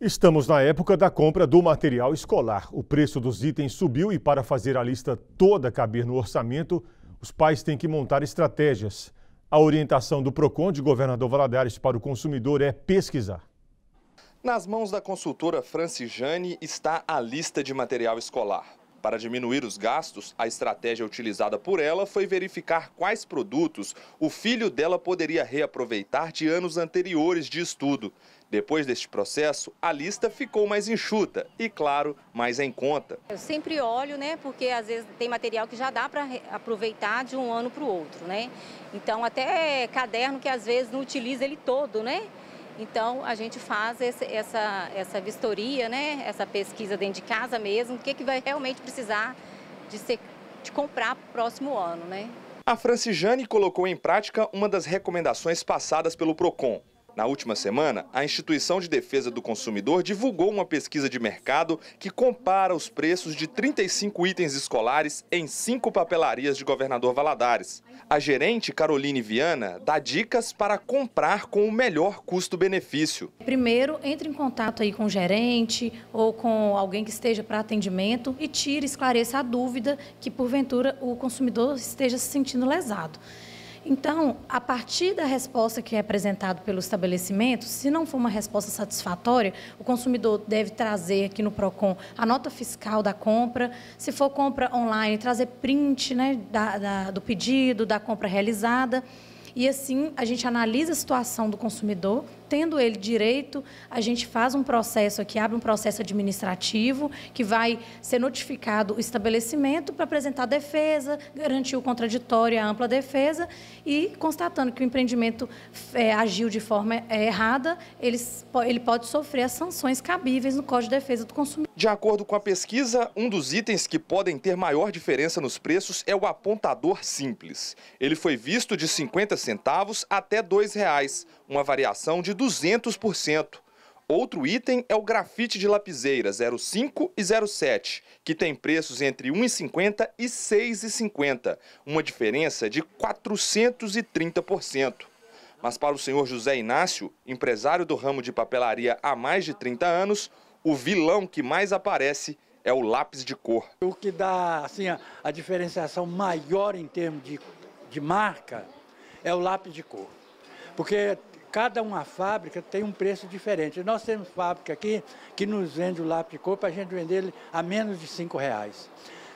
Estamos na época da compra do material escolar. O preço dos itens subiu e, para fazer a lista toda caber no orçamento, os pais têm que montar estratégias. A orientação do PROCON de governador Valadares para o consumidor é pesquisar. Nas mãos da consultora Francijane está a lista de material escolar. Para diminuir os gastos, a estratégia utilizada por ela foi verificar quais produtos o filho dela poderia reaproveitar de anos anteriores de estudo. Depois deste processo, a lista ficou mais enxuta e, claro, mais em conta. Eu sempre olho, né, porque às vezes tem material que já dá para aproveitar de um ano para o outro, né? Então, até caderno que às vezes não utiliza ele todo, né? Então, a gente faz esse, essa, essa vistoria, né? essa pesquisa dentro de casa mesmo, o que, que vai realmente precisar de, ser, de comprar para o próximo ano. Né? A Francijane colocou em prática uma das recomendações passadas pelo PROCON, na última semana, a Instituição de Defesa do Consumidor divulgou uma pesquisa de mercado que compara os preços de 35 itens escolares em cinco papelarias de Governador Valadares. A gerente Caroline Viana dá dicas para comprar com o melhor custo-benefício. Primeiro, entre em contato aí com o gerente ou com alguém que esteja para atendimento e tire, esclareça a dúvida que porventura o consumidor esteja se sentindo lesado. Então, a partir da resposta que é apresentada pelo estabelecimento, se não for uma resposta satisfatória, o consumidor deve trazer aqui no PROCON a nota fiscal da compra, se for compra online, trazer print né, da, da, do pedido, da compra realizada. E assim, a gente analisa a situação do consumidor tendo ele direito, a gente faz um processo aqui, abre um processo administrativo que vai ser notificado o estabelecimento para apresentar defesa, garantir o contraditório e a ampla defesa e constatando que o empreendimento é, agiu de forma é, errada, ele, ele pode sofrer as sanções cabíveis no Código de Defesa do Consumidor. De acordo com a pesquisa, um dos itens que podem ter maior diferença nos preços é o apontador simples. Ele foi visto de 50 centavos até R$ reais, uma variação de 200%. Outro item é o grafite de lapiseira 05 e 07, que tem preços entre 1,50 e 6,50, uma diferença de 430%. Mas para o senhor José Inácio, empresário do ramo de papelaria há mais de 30 anos, o vilão que mais aparece é o lápis de cor. O que dá assim, a, a diferenciação maior em termos de, de marca é o lápis de cor. Porque cada uma fábrica tem um preço diferente. Nós temos fábrica aqui que nos vende o lápis de cor para a gente vender ele a menos de R$ reais.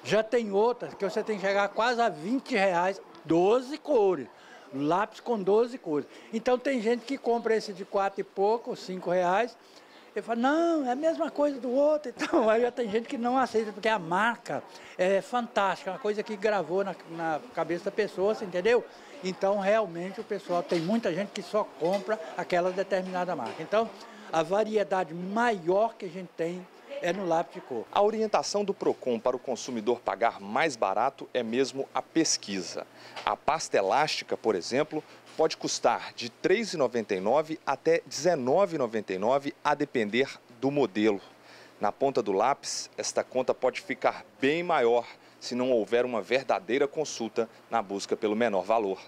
Já tem outras que você tem que chegar quase a 20 reais, 12 cores. Lápis com 12 cores. Então tem gente que compra esse de quatro e pouco, cinco reais, ele fala, não, é a mesma coisa do outro. Então, aí tem gente que não aceita, porque a marca é fantástica, é uma coisa que gravou na, na cabeça da pessoa, entendeu? Então, realmente, o pessoal tem muita gente que só compra aquela determinada marca. Então, a variedade maior que a gente tem é no lápis de cor. A orientação do PROCON para o consumidor pagar mais barato é mesmo a pesquisa. A pasta elástica, por exemplo, pode custar de R$ 3,99 até R$ 19,99, a depender do modelo. Na ponta do lápis, esta conta pode ficar bem maior se não houver uma verdadeira consulta na busca pelo menor valor.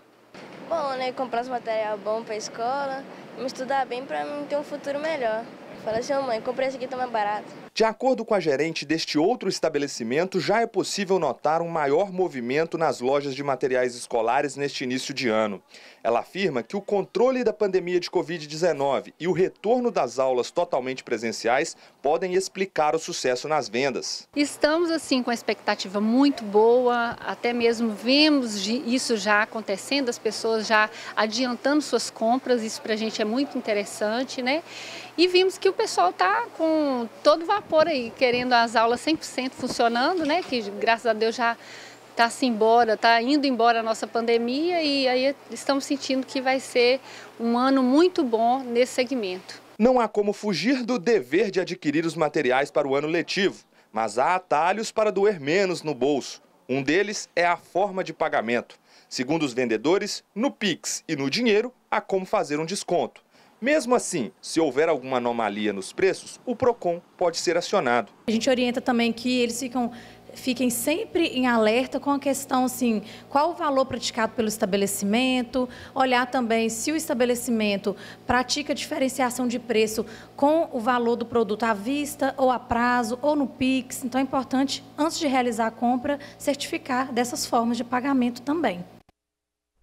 Bom, né? Comprar os material bom para a escola, me estudar bem para ter um futuro melhor fala assim, mãe, comprei esse aqui, tá mais barato. De acordo com a gerente deste outro estabelecimento, já é possível notar um maior movimento nas lojas de materiais escolares neste início de ano. Ela afirma que o controle da pandemia de Covid-19 e o retorno das aulas totalmente presenciais podem explicar o sucesso nas vendas. Estamos, assim, com a expectativa muito boa, até mesmo vemos isso já acontecendo, as pessoas já adiantando suas compras, isso para a gente é muito interessante, né? E vimos que o o pessoal está com todo vapor aí, querendo as aulas 100% funcionando, né? Que graças a Deus já está-se embora, está indo embora a nossa pandemia e aí estamos sentindo que vai ser um ano muito bom nesse segmento. Não há como fugir do dever de adquirir os materiais para o ano letivo, mas há atalhos para doer menos no bolso. Um deles é a forma de pagamento. Segundo os vendedores, no Pix e no dinheiro há como fazer um desconto. Mesmo assim, se houver alguma anomalia nos preços, o PROCON pode ser acionado. A gente orienta também que eles ficam fiquem sempre em alerta com a questão assim, qual o valor praticado pelo estabelecimento, olhar também se o estabelecimento pratica diferenciação de preço com o valor do produto à vista ou a prazo ou no Pix. Então é importante antes de realizar a compra certificar dessas formas de pagamento também.